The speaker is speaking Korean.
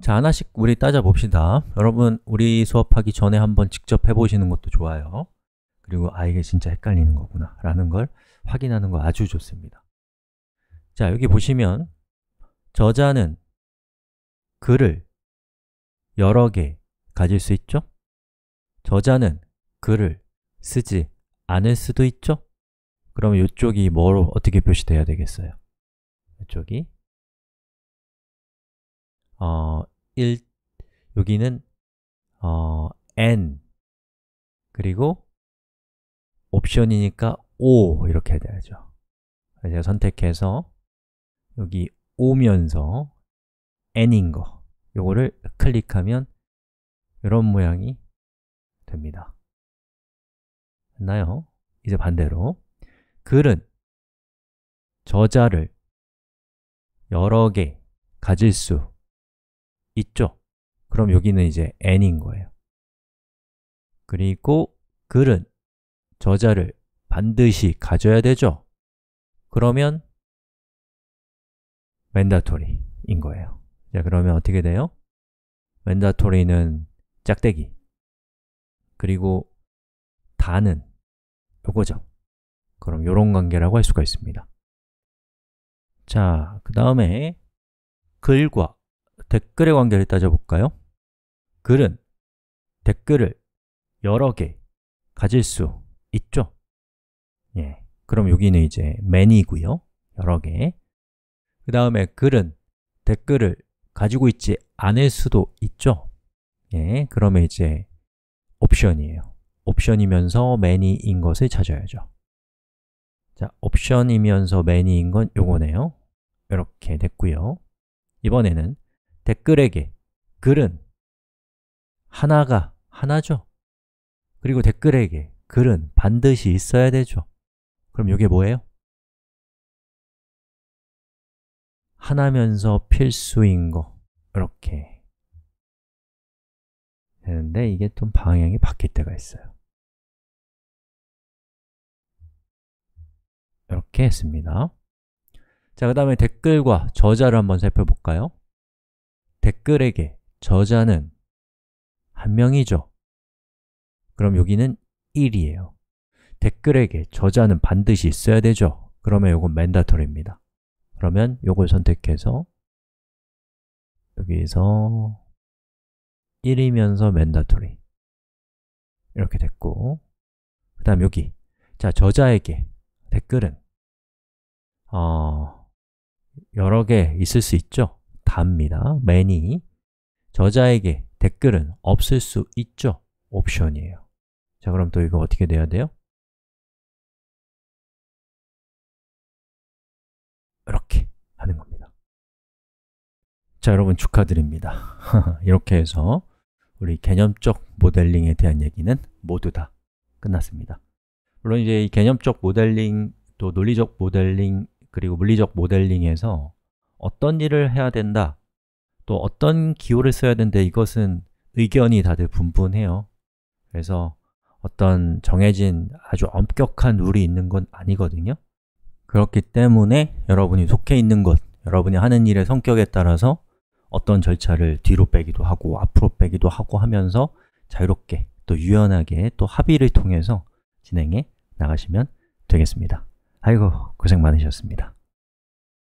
자, 하나씩 우리 따져봅시다. 여러분, 우리 수업하기 전에 한번 직접 해보시는 것도 좋아요. 그리고 아, 이게 진짜 헷갈리는 거구나 라는 걸 확인하는 거 아주 좋습니다. 자, 여기 보시면 저자는 글을 여러 개 가질 수 있죠? 저자는 글을 쓰지 않을 수도 있죠? 그러면 이쪽이 뭐로 어떻게 표시돼야 되겠어요? 이쪽이 어, 1 여기는 어, n 그리고 옵션이니까 o 이렇게 해야죠. 되 제가 선택해서 여기 오면서 n인 거 요거를 클릭하면 이런 모양이 됩니다. 됐나요? 이제 반대로 글은 저자를 여러 개 가질 수 있죠? 그럼 여기는 이제 n인 거예요 그리고 글은 저자를 반드시 가져야 되죠? 그러면 mandatory인 거예요 자, 그러면 어떻게 돼요? mandatory는 짝대기 그리고 다는 요거죠 그럼 요런 관계라고 할 수가 있습니다 자, 그 다음에 글과 댓글의 관계를 따져볼까요? 글은 댓글을 여러 개 가질 수 있죠? 예, 그럼 여기는 이제 many고요. 여러 개. 그 다음에 글은 댓글을 가지고 있지 않을 수도 있죠? 예, 그러면 이제 옵션이에요. 옵션이면서 many인 것을 찾아야죠. 자, 옵션이면서 many인 건 요거네요. 이렇게 됐고요. 이번에는 댓글에게 글은 하나가 하나죠. 그리고 댓글에게 글은 반드시 있어야 되죠. 그럼 이게 뭐예요? 하나면서 필수인 거 이렇게 되는데 이게 좀 방향이 바뀔 때가 있어요. 이렇게 했습니다. 자, 그 다음에 댓글과 저자를 한번 살펴볼까요? 댓글에게 저자는 한 명이죠 그럼 여기는 1이에요 댓글에게 저자는 반드시 있어야 되죠 그러면 이건 맨다토리입니다 그러면 이걸 선택해서 여기서 1이면서 맨다토리 이렇게 됐고 그 다음 여기 자 저자에게 댓글은 어, 여러 개 있을 수 있죠 답니다. many 저자에게 댓글은 없을 수 있죠. 옵션이에요. 자, 그럼 또 이거 어떻게 돼야 돼요? 이렇게 하는 겁니다. 자, 여러분 축하드립니다. 이렇게 해서 우리 개념적 모델링에 대한 얘기는 모두 다 끝났습니다. 물론 이제 이 개념적 모델링, 또 논리적 모델링, 그리고 물리적 모델링에서 어떤 일을 해야 된다 또 어떤 기호를 써야 되는데 이것은 의견이 다들 분분해요 그래서 어떤 정해진 아주 엄격한 룰이 있는 건 아니거든요 그렇기 때문에 여러분이 속해 있는 것, 여러분이 하는 일의 성격에 따라서 어떤 절차를 뒤로 빼기도 하고 앞으로 빼기도 하고 하면서 자유롭게 또 유연하게 또 합의를 통해서 진행해 나가시면 되겠습니다 아이고, 고생 많으셨습니다